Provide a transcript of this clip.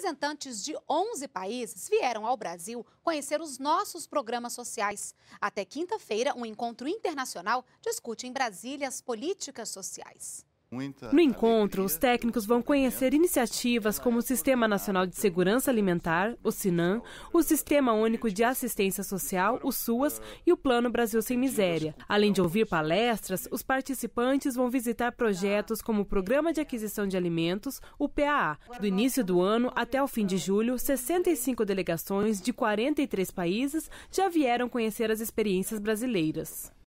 Representantes de 11 países vieram ao Brasil conhecer os nossos programas sociais. Até quinta-feira, um encontro internacional discute em Brasília as políticas sociais. No encontro, os técnicos vão conhecer iniciativas como o Sistema Nacional de Segurança Alimentar, o SINAM, o Sistema Único de Assistência Social, o SUAS, e o Plano Brasil Sem Miséria. Além de ouvir palestras, os participantes vão visitar projetos como o Programa de Aquisição de Alimentos, o PAA. Do início do ano até o fim de julho, 65 delegações de 43 países já vieram conhecer as experiências brasileiras.